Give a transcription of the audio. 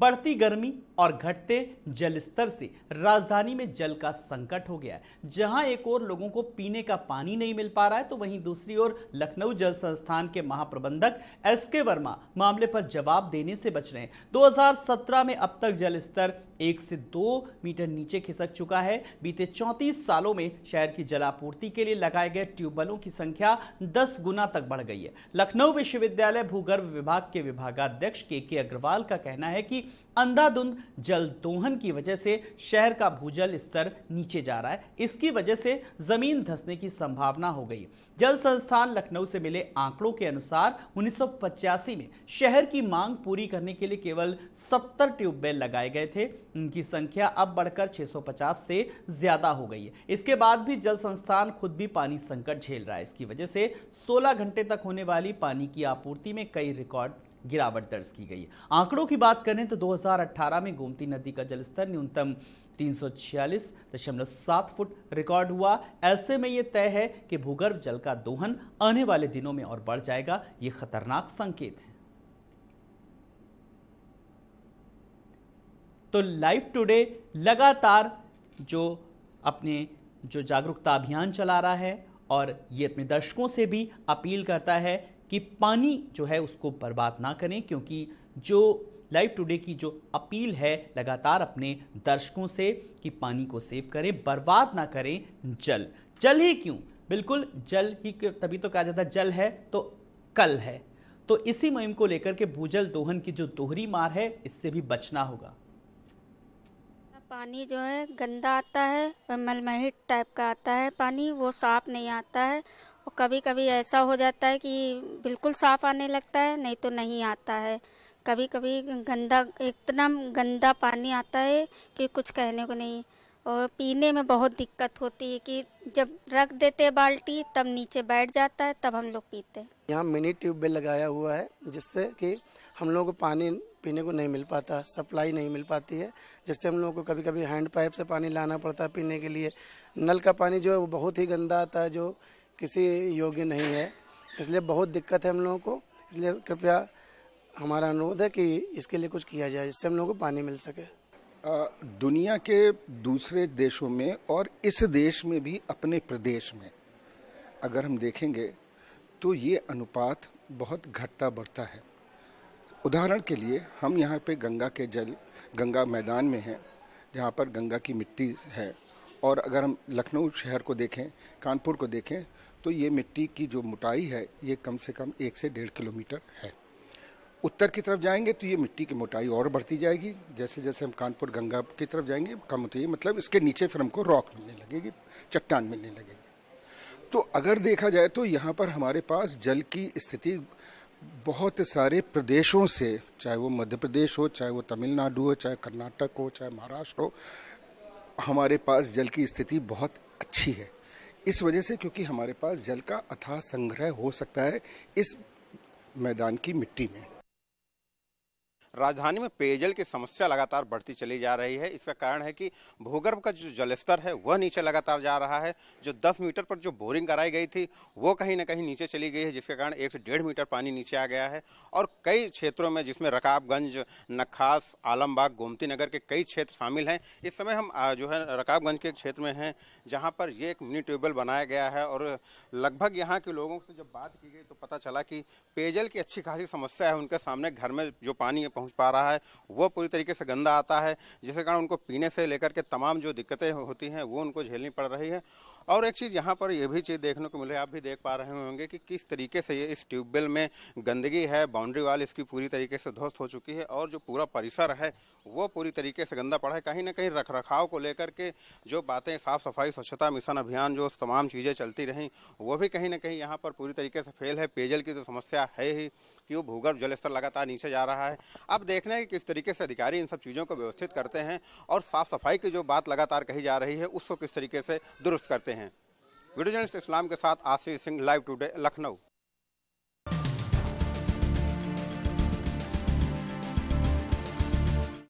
बढ़ती गर्मी और घटते जल स्तर से राजधानी में जल का संकट हो गया है जहां एक ओर लोगों को पीने का पानी नहीं मिल पा रहा है तो वहीं दूसरी ओर लखनऊ जल संस्थान के महाप्रबंधक एस के वर्मा मामले पर जवाब देने से बच रहे हैं 2017 में अब तक जल स्तर एक से दो मीटर नीचे खिसक चुका है बीते चौंतीस सालों में शहर की जलापूर्ति के लिए लगाए गए ट्यूबवेलों की संख्या दस गुना तक बढ़ गई है लखनऊ विश्वविद्यालय भूगर्भ विभाग के विभागाध्यक्ष के के अग्रवाल का कहना है कि अंधाधुंध जल दोहन की वजह से शहर का भूजल स्तर नीचे जा रहा है इसकी वजह से जमीन धंसने की संभावना हो गई जल संस्थान लखनऊ से मिले आंकड़ों के अनुसार उन्नीस में शहर की मांग पूरी करने के लिए केवल 70 ट्यूबवेल लगाए गए थे उनकी संख्या अब बढ़कर 650 से ज्यादा हो गई है इसके बाद भी जल संस्थान खुद भी पानी संकट झेल रहा है इसकी वजह से सोलह घंटे तक होने वाली पानी की आपूर्ति में कई रिकॉर्ड गिरावट दर्ज की गई आंकड़ों की बात करें तो 2018 में गोमती नदी का जलस्तर न्यूनतम तीन फुट रिकॉर्ड हुआ ऐसे में ये तय है कि भूगर्भ जल का दोहन आने वाले दिनों में और बढ़ जाएगा ये खतरनाक संकेत है तो लाइफ टुडे लगातार जो अपने जो जागरूकता अभियान चला रहा है और ये अपने दर्शकों से भी अपील करता है कि पानी जो है उसको बर्बाद ना करें क्योंकि जो लाइव टुडे की जो अपील है लगातार अपने दर्शकों से कि पानी को सेव करें बर्बाद ना करें जल जल ही क्यों बिल्कुल जल ही तभी तो कहा जाता है जल है तो कल है तो इसी मुहिम को लेकर के भूजल दोहन की जो दोहरी मार है इससे भी बचना होगा पानी जो है गंदा आता है मलमहित टाइप का आता है पानी वो साफ नहीं आता है और कभी कभी ऐसा हो जाता है कि बिल्कुल साफ आने लगता है नहीं तो नहीं आता है कभी कभी गंदा एकदम गंदा पानी आता है कि कुछ कहने को नहीं और पीने में बहुत दिक्कत होती है कि जब रख देते हैं बाल्टी तब नीचे बैठ जाता है तब हम लोग पीते हैं यहाँ मिनी ट्यूबवेल लगाया हुआ है जिससे कि हम लोगों को पानी पीने को नहीं मिल पाता सप्लाई नहीं मिल पाती है जिससे हम लोगों को कभी कभी हैंड पाइप से पानी लाना पड़ता है पीने के लिए नल का पानी जो है वो बहुत ही गंदा आता है जो किसी योग्य नहीं है इसलिए बहुत दिक्कत है हम लोगों को इसलिए कृपया हमारा अनुरोध है कि इसके लिए कुछ किया जाए जिससे हम लोगों को पानी मिल सके आ, दुनिया के दूसरे देशों में और इस देश में भी अपने प्रदेश में अगर हम देखेंगे तो ये अनुपात बहुत घटता बढ़ता है उदाहरण के लिए हम यहाँ पे गंगा के जल गंगा मैदान में हैं जहाँ पर गंगा की मिट्टी है और अगर हम लखनऊ शहर को देखें कानपुर को देखें तो ये मिट्टी की जो मोटाई है ये कम से कम एक से डेढ़ किलोमीटर है उत्तर की तरफ जाएंगे तो ये मिट्टी की मोटाई और बढ़ती जाएगी जैसे जैसे हम कानपुर गंगा की तरफ जाएंगे कम होती है मतलब इसके नीचे फिर हमको रॉक मिलने लगेगी चट्टान मिलने लगेगी तो अगर देखा जाए तो यहाँ पर हमारे पास जल की स्थिति बहुत सारे प्रदेशों से चाहे वो मध्य प्रदेश हो चाहे वो तमिलनाडु हो चाहे कर्नाटक हो चाहे महाराष्ट्र हो हमारे पास जल की स्थिति बहुत अच्छी है इस वजह से क्योंकि हमारे पास जल का अथाह संग्रह हो सकता है इस मैदान की मिट्टी में राजधानी में पेयजल की समस्या लगातार बढ़ती चली जा रही है इसका कारण है कि भूगर्भ का जो जलस्तर है वह नीचे लगातार जा रहा है जो 10 मीटर पर जो बोरिंग कराई गई थी वो कहीं ना कहीं नीचे चली गई है जिसके कारण एक से डेढ़ मीटर पानी नीचे आ गया है और कई क्षेत्रों में जिसमें रकाबगंज नखास आलमबाग गोमती नगर के कई क्षेत्र शामिल हैं इस समय हम जो है रकाबगंज के क्षेत्र में हैं जहाँ पर ये एक मिनी ट्यूबवेल बनाया गया है और लगभग यहाँ के लोगों से जब बात की गई तो पता चला कि पेयजल की अच्छी खासी समस्या है उनके सामने घर में जो पानी पहुंच पा रहा है वो पूरी तरीके से गंदा आता है जिसके कारण उनको पीने से लेकर के तमाम जो दिक्कतें होती हैं वो उनको झेलनी पड़ रही है और एक चीज़ यहाँ पर यह भी चीज़ देखने को मिल रही है आप भी देख पा रहे होंगे कि किस तरीके से ये इस ट्यूबवेल में गंदगी है बाउंड्री वाल इसकी पूरी तरीके से ध्वस्त हो चुकी है और जो पूरा परिसर है वो पूरी तरीके से गंदा पड़ा है कहीं ना कहीं रख रखाव को लेकर के जो बातें साफ़ सफाई स्वच्छता मिशन अभियान जो तमाम चीज़ें चलती रहीं वो भी कहीं ना कहीं यहाँ पर पूरी तरीके से फेल है पेयजल की तो समस्या है ही कि वो भूगर्भ जल स्तर लगातार नीचे जा रहा है अब देखना है कि किस तरीके से अधिकारी इन सब चीज़ों को व्यवस्थित करते हैं और साफ़ सफाई की जो बात लगातार कही जा रही है उसको किस तरीके से दुरुस्त करते हैं हैं वीडियो जर्नलिस्ट इस्लाम के साथ आशीष सिंह लाइव टुडे लखनऊ